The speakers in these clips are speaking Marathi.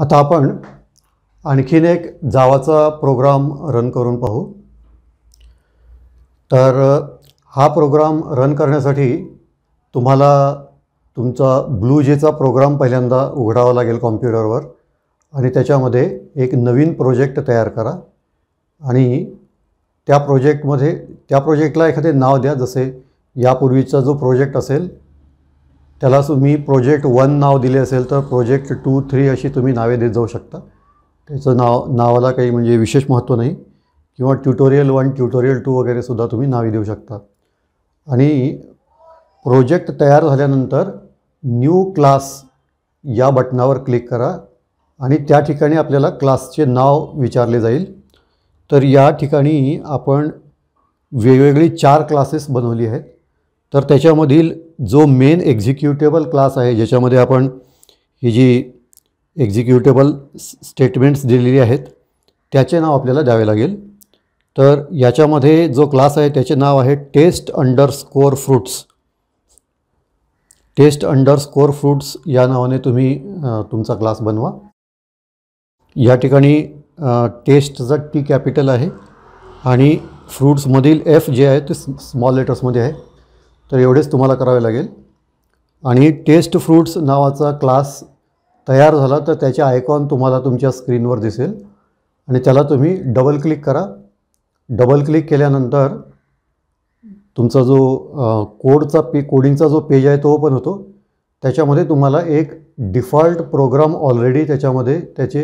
आता आपण आणखीन एक जावाचा प्रोग्राम रन करून पाहू तर हा प्रोग्राम रन करण्यासाठी तुम्हाला तुमचा ब्लू जेचा प्रोग्राम पहिल्यांदा उघडावा लागेल कॉम्प्युटरवर आणि त्याच्यामध्ये एक नवीन प्रोजेक्ट तयार करा आणि त्या प्रोजेक्टमध्ये त्या प्रोजेक्टला एखादे नाव द्या जसे यापूर्वीचा जो प्रोजेक्ट असेल त्याला तुम्ही प्रोजेक्ट वन नाव दिले असेल तर प्रोजेक्ट टू थ्री अशी तुम्ही नावे देत जाऊ शकता त्याचं नाव नावाला काही म्हणजे विशेष महत्त्व नाही किंवा ट्युटोरियल वन ट्युटोरियल टू वगैरेसुद्धा तुम्ही नावे देऊ शकता आणि प्रोजेक्ट तयार झाल्यानंतर न्यू क्लास या बटनावर क्लिक करा आणि त्या ठिकाणी आपल्याला क्लासचे नाव विचारले जाईल तर या ठिकाणी आपण वेगवेगळी चार क्लासेस बनवली आहेत तर त्याच्यामधील जो मेन एक्झिक्युटेबल क्लास आहे ज्याच्यामध्ये आपण ही जी एक्झिक्युटेबल स्टेटमेंट्स दिलेली आहेत त्याचे नाव आपल्याला द्यावे लागेल तर याच्यामध्ये जो क्लास आहे त्याचे नाव आहे test underscore fruits test underscore fruits या नावाने तुम्ही तुमचा क्लास बनवा या ठिकाणी टेस्टचं टी कॅपिटल आहे आणि फ्रूट्समधील एफ जे आहे ते स्मॉल लेटर्समध्ये आहे तर एवढेच तुम्हाला करावे लागेल आणि टेस्ट फ्रूट्स नावाचा क्लास तयार झाला तर त्याचे आयकॉन तुम्हाला तुमच्या स्क्रीनवर दिसेल आणि त्याला तुम्ही डबल क्लिक करा डबल क्लिक केल्यानंतर तुमचा जो कोडचा पे कोडिंगचा जो पेज आहे तो ओपन होतो त्याच्यामध्ये तुम्हाला एक डिफॉल्ट प्रोग्राम ऑलरेडी त्याच्यामध्ये त्याचे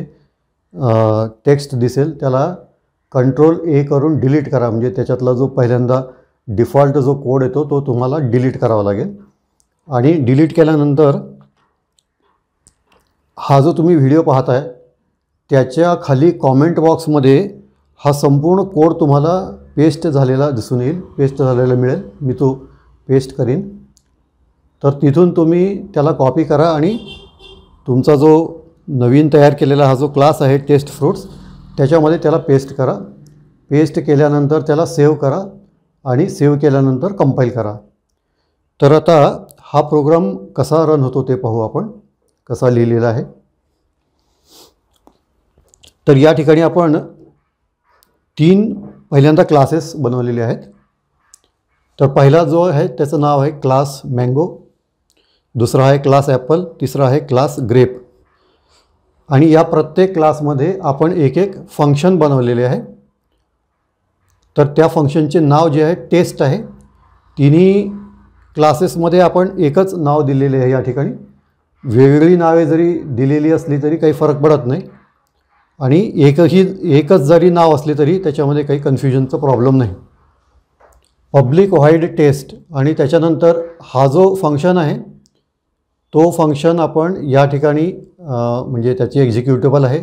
टेक्स्ट दिसेल त्याला कंट्रोल ए करून डिलीट करा म्हणजे त्याच्यातला जो पहिल्यांदा डिफॉल्ट जो कोड येतो तो तुम्हाला डिलीट करावा लागेल आणि डिलीट केल्यानंतर हा जो तुम्ही व्हिडिओ पाहताय त्याच्या खाली कॉमेंट बॉक्समध्ये हा संपूर्ण कोड तुम्हाला पेस्ट झालेला दिसून येईल पेस्ट झालेला मिळेल मी तो पेस्ट करीन तर तिथून तुम्ही त्याला कॉपी करा आणि तुमचा जो नवीन तयार केलेला हा जो क्लास आहे टेस्ट फ्रूट्स त्याच्यामध्ये त्याला पेस्ट करा पेस्ट केल्यानंतर त्याला सेव्ह करा आणि सेव्ह केल्यानंतर कंपाईल करा तर आता हा प्रोग्राम कसा रन होतो ते पाहू आपण कसा लिहिलेला आहे तर या ठिकाणी आपण तीन पहिल्यांदा क्लासेस बनवलेले आहेत तर पहिला जो आहे त्याचं नाव आहे क्लास मँगो दुसरा आहे क्लास ॲपल तिसरा आहे क्लास ग्रेप आणि या प्रत्येक क्लासमध्ये आपण एक एक फंक्शन बनवलेले आहे तर त्या फंक्शनचे नाव जे आहे टेस्ट आहे तिन्ही क्लासेसमध्ये आपण एकच नाव दिलेले आहे या ठिकाणी वेगवेगळी नावे जरी दिलेली असली तरी काही फरक पडत नाही आणि एकही एकच जरी नाव असले तरी त्याच्यामध्ये काही कन्फ्युजनचा प्रॉब्लेम नाही पब्लिक व्हाईड टेस्ट आणि त्याच्यानंतर हा जो फंक्शन आहे तो फंक्शन आपण या ठिकाणी म्हणजे त्याची एक्झिक्युटेबल आहे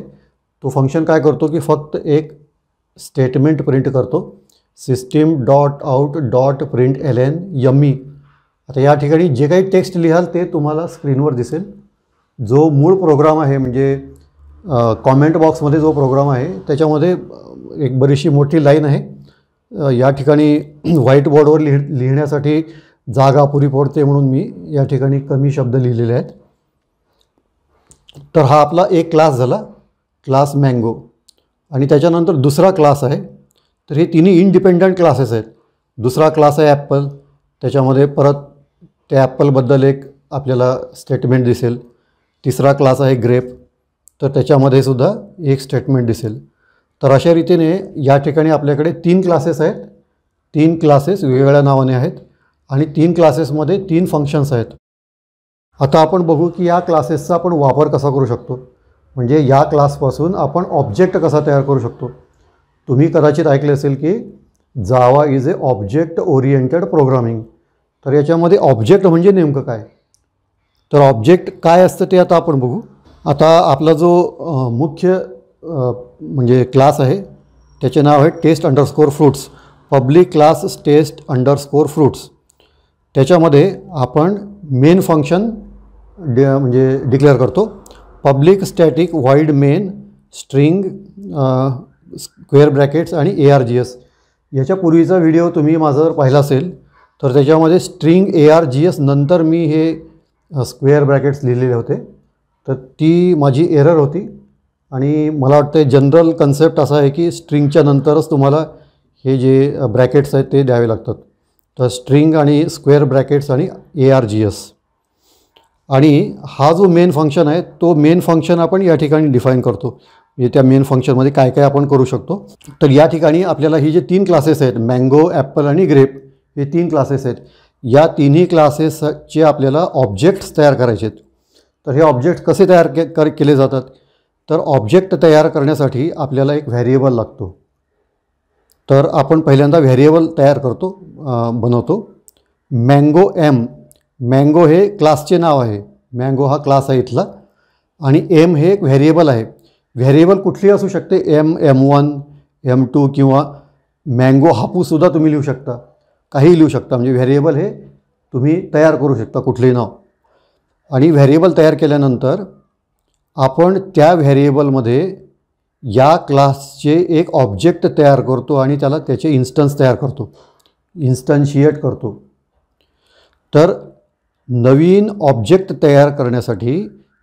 तो फंक्शन काय करतो की फक्त एक स्टेटमेंट प्रिंट करतो system dot out dot print L N यम्मी आता या ठिकाणी जे काही टेक्स्ट लिहाल ते तुम्हाला स्क्रीनवर दिसेल जो मूळ प्रोग्राम आहे म्हणजे कॉमेंट बॉक्समध्ये जो प्रोग्राम आहे त्याच्यामध्ये एक बरीचशी मोठी लाईन आहे या ठिकाणी व्हाईट बोर्डवर लिह लिहिण्यासाठी जागा पुरी पडते म्हणून मी या ठिकाणी कमी शब्द लिहिलेले आहेत तर हा आपला एक क्लास झाला क्लास मँगो आणि त्याच्यानंतर दुसरा क्लास आहे तर हे तिन्ही इंडिपेंडंट क्लासेस आहेत दुसरा क्लास आहे ॲपल त्याच्यामध्ये परत त्या ॲपलबद्दल एक आपल्याला स्टेटमेंट दिसेल तिसरा क्लास आहे ग्रेप तर त्याच्यामध्ये सुद्धा एक स्टेटमेंट दिसेल तर अशा रीतीने या ठिकाणी आपल्याकडे तीन क्लासेस आहेत तीन क्लासेस वेगवेगळ्या नावाने आहेत आणि तीन क्लासेसमध्ये तीन फंक्शन्स आहेत आता आपण बघू की या क्लासेसचा आपण वापर कसा करू शकतो म्हणजे या क्लासपासून आपण ऑब्जेक्ट कसा तयार करू शकतो तुम्ही कदाचित ऐकले असेल की Java is a object oriented programming तर याच्यामध्ये ऑब्जेक्ट म्हणजे नेमकं काय तर ऑब्जेक्ट काय असतं ते आता आपण बघू आता आपला जो मुख्य म्हणजे क्लास आहे त्याचे नाव आहे test underscore fruits public class test underscore fruits त्याच्यामध्ये आपण मेन फंक्शन डे म्हणजे डिक्लेअर करतो public static void main string square brackets आणि ए आर जी एस याच्यापूर्वीचा व्हिडिओ तुम्ही माझा जर पाहिला असेल तर त्याच्यामध्ये string A R G S नंतर मी हे स्क्वेअर ब्रॅकेट्स लिहिलेले होते तर ती माझी एरर होती आणि मला वाटतं जनरल कन्सेप्ट असा आहे की स्ट्रिंगच्या नंतरच तुम्हाला हे जे ब्रॅकेट्स आहेत ते द्यावे लागतात तर स्ट्रिंग आणि स्क्वेअर ब्रॅकेट्स आणि ए आर जी एस आणि हा जो मेन फंक्शन आहे तो मेन फंक्शन आपण या ठिकाणी डिफाईन करतो म्हणजे त्या मेन फंक्शनमध्ये काय काय आपण करू शकतो तर या ठिकाणी आपल्याला ही जे तीन क्लासेस आहेत मँगो ॲपल आणि ग्रेप हे तीन क्लासेस आहेत या तिन्ही क्लासेसचे आपल्याला ऑब्जेक्ट्स तयार करायचे आहेत तर हे ऑब्जेक्ट कसे तयार के कर केले जातात तर ऑब्जेक्ट तयार करण्यासाठी आपल्याला एक व्हॅरिएबल लागतो तर आपण पहिल्यांदा व्हॅरिएबल तयार करतो बनवतो मँगो एम मँगो हे क्लासचे नाव आहे मँगो हा क्लास आहे इथला आणि एम हे एक व्हॅरिएबल आहे व्हेरिएबल कुठली असू शकते M M one M two किंवा मँगो हापूसुद्धा तुम्ही लिहू शकता काही लिहू शकता म्हणजे व्हेरिएबल हे तुम्ही तयार करू शकता कुठलेही नाव आणि व्हॅरिएबल तयार केल्यानंतर आपण त्या व्हॅरिएबलमध्ये या क्लासचे एक ऑब्जेक्ट तयार करतो आणि त्याला त्याचे इन्स्टन्स तयार करतो इन्स्टन्शिएट करतो तर नवीन ऑब्जेक्ट तयार करण्यासाठी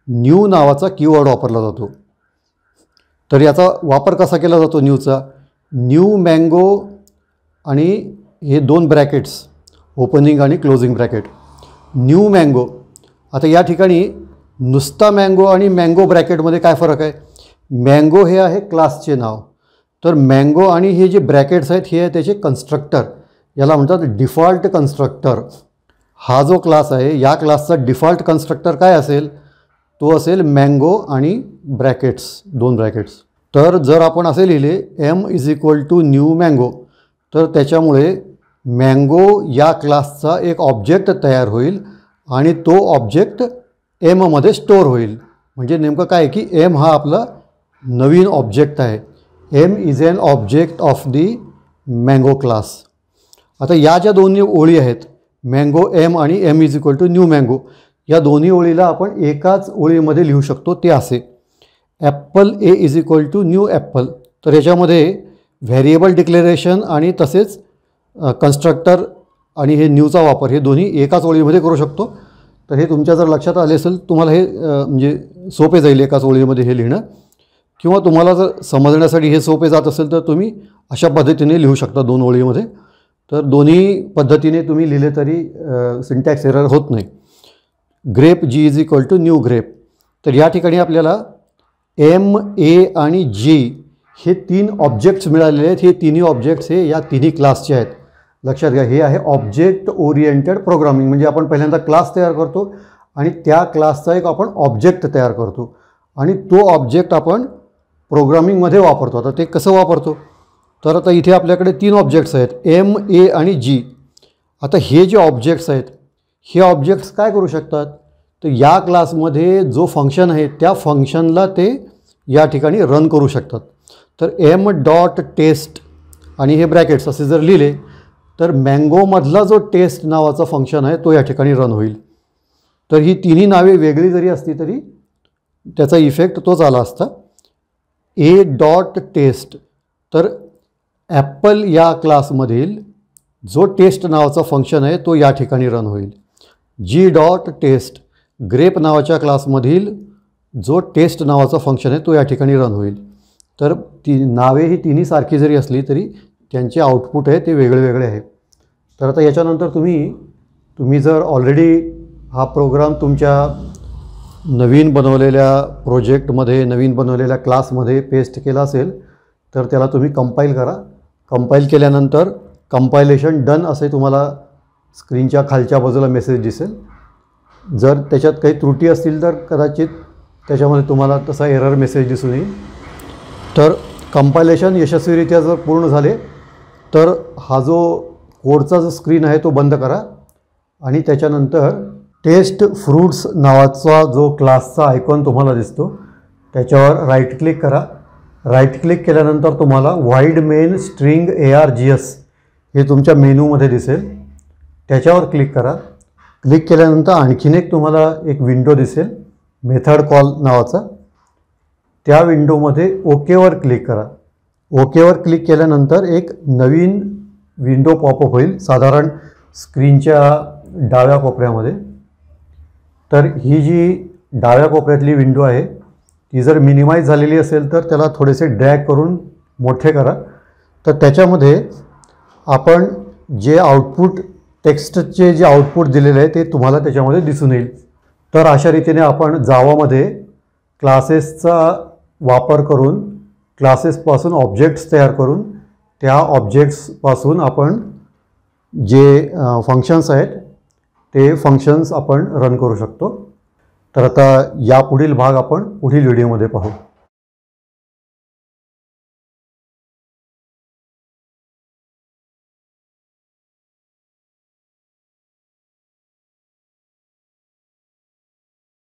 न्यू नावाचा कीवर्ड वापरला जातो तर याचा वापर कसा केला जातो न्यूचा न्यू मँगो आणि हे दोन ब्रॅकेट्स ओपनिंग आणि क्लोजिंग ब्रॅकेट न्यू मँगो आता या ठिकाणी नुसता मँगो आणि मँगो ब्रॅकेटमध्ये काय फरक आहे मँगो हे आहे क्लासचे नाव तर मँगो आणि हे जे ब्रॅकेट्स आहेत हे आहे त्याचे कन्स्ट्रक्टर याला म्हणतात डिफॉल्ट कन्स्ट्रक्टर हा जो क्लास आहे या क्लासचा डिफॉल्ट कन्स्ट्रक्टर काय असेल तो असेल मँगो आणि ब्रॅकेट्स दोन ब्रॅकेट्स तर जर आपण असे लिहिले M is equal to new mango तर त्याच्यामुळे मँगो या क्लासचा एक ऑब्जेक्ट तयार होईल आणि तो ऑब्जेक्ट एममध्ये स्टोअर होईल म्हणजे नेमकं काय की एम हा आपला नवीन ऑब्जेक्ट आहे M is an object of the mango class आता या ज्या दोन्ही ओळी आहेत मँगो एम आणि M is equal to new mango या दोन्ही ओळीला आपण एकाच ओळीमध्ये लिहू शकतो ते असे apple A is equal to new apple तर याच्यामध्ये व्हेरिएबल डिक्लेरेशन आणि तसेच कन्स्ट्रक्टर आणि हे न्यूचा वापर हे दोन्ही एकाच ओळीमध्ये करू शकतो तर हे तुमच्या जर लक्षात आले असेल तुम्हाला हे म्हणजे सोपे जाईल एकाच ओळीमध्ये हे लिहिणं किंवा तुम्हाला जर समजण्यासाठी हे सोपे जात असेल तर तुम्ही अशा पद्धतीने लिहू शकता दोन ओळीमध्ये तर दोन्ही पद्धतीने तुम्ही लिहिले तरी सिंटॅक्स एरर होत नाही grape G is equal to new grape तर या ठिकाणी आपल्याला एम ए आणि जी हे तीन ऑब्जेक्ट्स मिळालेले आहेत हे तिन्ही ऑब्जेक्ट्स हे या तिन्ही क्लासचे आहेत लक्षात घ्या हे आहे ऑब्जेक्ट ओरिएंटेड प्रोग्रामिंग म्हणजे आपण पहिल्यांदा क्लास तयार करतो आणि त्या क्लासचा एक आपण ऑब्जेक्ट तयार करतो आणि तो ऑब्जेक्ट आपण प्रोग्रामिंगमध्ये वापरतो आता ते कसं वापरतो तर आता इथे आपल्याकडे तीन ऑब्जेक्ट्स आहेत एम ए आणि जी आता हे जे ऑब्जेक्ट्स आहेत हे ऑब्जेक्ट्स काय करू शकतात तर या क्लासमध्ये जो फंक्शन आहे त्या फंक्शनला ते या ठिकाणी रन करू शकतात तर एम डॉट टेस्ट आणि हे ब्रॅकेट्स असे जर लिहिले तर मँगोमधला जो टेस्ट नावाचा फंक्शन आहे तो या ठिकाणी रन होईल तर ही तिन्ही नावे वेगळी जरी असली तरी त्याचा इफेक्ट तोच आला असता ए डॉट टेस्ट तर ॲपल या क्लासमधील जो टेस्ट नावाचा फंक्शन आहे तो या ठिकाणी रन होईल जी डॉट टेस्ट ग्रेप नावाच्या क्लासमधील जो टेस्ट नावाचा फंक्शन आहे तो या ठिकाणी रन होईल तर ती नावे ही तिन्ही सारखी जरी असली तरी त्यांचे आउटपुट आहे ते वेगळे वेगळे आहे तर आता याच्यानंतर तुम्ही तुम्ही जर ऑलरेडी हा प्रोग्राम तुमच्या नवीन बनवलेल्या प्रोजेक्टमध्ये नवीन बनवलेल्या क्लासमध्ये पेस्ट केला असेल तर त्याला तुम्ही कंपाईल करा कंपाईल केल्यानंतर कंपायलेशन डन असे तुम्हाला स्क्रीनच्या खालच्या बाजूला मेसेज दिसेल जर त्याच्यात काही त्रुटी असतील तर कदाचित त्याच्यामध्ये तुम्हाला तसा एरर मेसेज दिसून येईल तर कंपायलेशन यशस्वीरित्या जर पूर्ण झाले तर हा जो कोडचा जो स्क्रीन आहे तो बंद करा आणि त्याच्यानंतर टेस्ट फ्रूट्स नावाचा जो क्लासचा आयकॉन तुम्हाला दिसतो त्याच्यावर राईट क्लिक करा राईट क्लिक केल्यानंतर तुम्हाला void main string A R G S हे तुमच्या मेनूमध्ये दिसेल त्याच्यावर क्लिक करा क्लिक केल्यानंतर आणखीन एक तुम्हाला एक विंडो दिसेल मेथड कॉल नावाचा त्या विंडोमध्ये ओकेवर क्लिक करा ओकेवर क्लिक केल्यानंतर एक नवीन विंडो पॉपअप होईल साधारण स्क्रीनच्या डाव्या कोपऱ्यामध्ये तर ही जी डाव्या कोपऱ्यातली विंडो आहे ती जर मिनिमाइज झालेली असेल तर त्याला थोडेसे ड्रॅग करून मोठे करा तर त्याच्यामध्ये आपण जे आउटपुट टेक्स्टचे जे आउटपुट दिलेले आहे ते तुम्हाला त्याच्यामध्ये दिसून येईल तर अशा रीतीने आपण जावामध्ये क्लासेसचा वापर करून क्लासेसपासून ऑब्जेक्ट्स तयार करून त्या ऑब्जेक्ट्सपासून आपण जे फंक्शन्स आहेत ते फंक्शन्स आपण रन करू शकतो तर आता यापुढील भाग आपण पुढील व्हिडिओमध्ये पाहू